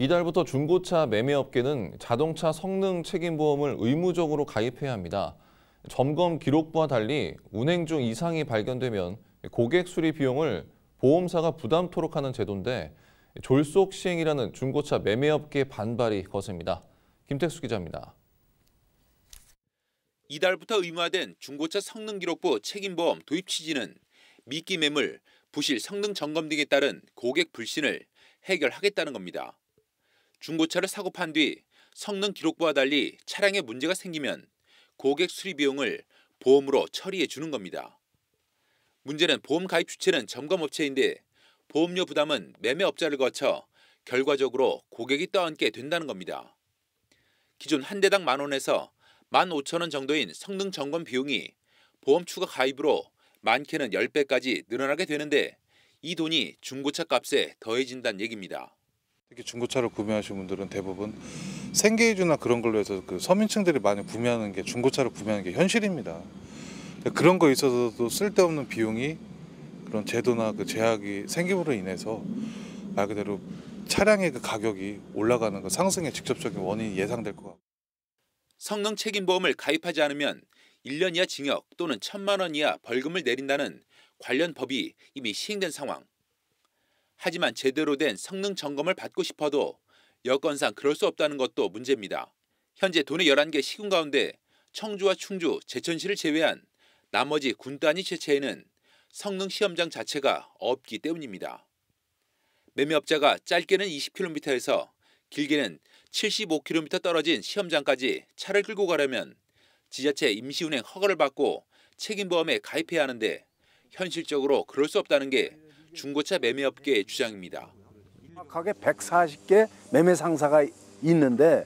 이달부터 중고차 매매업계는 자동차 성능 책임보험을 의무적으로 가입해야 합니다. 점검 기록부와 달리 운행 중 이상이 발견되면 고객 수리 비용을 보험사가 부담토록 하는 제도인데 졸속 시행이라는 중고차 매매업계 반발이 거셉니다. 김택수 기자입니다. 이달부터 의무화된 중고차 성능기록부 책임보험 도입 취지는 미끼 매물, 부실 성능 점검 등에 따른 고객 불신을 해결하겠다는 겁니다. 중고차를 사고 판 뒤 성능 기록부와 달리 차량에 문제가 생기면 고객 수리 비용을 보험으로 처리해 주는 겁니다. 문제는 보험 가입 주체는 점검업체인데 보험료 부담은 매매업자를 거쳐 결과적으로 고객이 떠안게 된다는 겁니다. 기존 한 대당 만 원에서 만 오천 원 정도인 성능 점검 비용이 보험 추가 가입으로 많게는 열배까지 늘어나게 되는데 이 돈이 중고차 값에 더해진다는 얘기입니다. 특히 중고차를 구매하시는 분들은 대부분 생계이주나 그런 걸로 해서 그 서민층들이 많이 구매하는 게 중고차를 구매하는 게 현실입니다. 그런 거 있어서도 쓸데없는 비용이 그런 제도나 그 제약이 생김으로 인해서 말 그대로 차량의 그 가격이 올라가는 그 상승의 직접적인 원인이 예상될 것 같고 성능 책임 보험을 가입하지 않으면 1년 이하 징역 또는 천만원 이하 벌금을 내린다는 관련 법이 이미 시행된 상황. 하지만 제대로 된 성능 점검을 받고 싶어도 여건상 그럴 수 없다는 것도 문제입니다. 현재 도내 11개 시군 가운데 청주와 충주, 제천시를 제외한 나머지 군 단위 체체에는 성능 시험장 자체가 없기 때문입니다. 매매업자가 짧게는 20km에서 길게는 75km 떨어진 시험장까지 차를 끌고 가려면 지자체 임시운행 허가를 받고 책임보험에 가입해야 하는데 현실적으로 그럴 수 없다는 게 중고차 매매업계의 주장입니다. 각각 140개 매매 상사가 있는데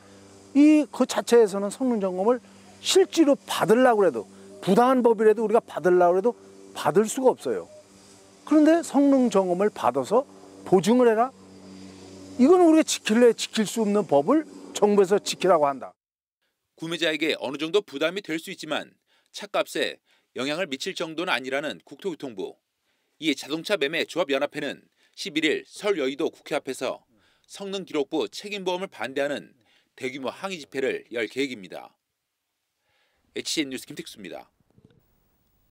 이 그 자체에서는 성능 점검을 실제로 받으려고 해도 부당한 법이라도 우리가 받으려고 해도 받을 수가 없어요. 그런데 성능 점검을 받아서 보증을 해라? 이건 우리가 지킬래 지킬 수 없는 법을 정부에서 지키라고 한다. 구매자에게 어느 정도 부담이 될 수 있지만 차값에 영향을 미칠 정도는 아니라는 국토교통부. 이 자동차 매매 조합연합회는 11일 서울 여의도 국회 앞에서 성능기록부 책임보험을 반대하는 대규모 항의 집회를 열 계획입니다. h n 뉴스 김택수입니다.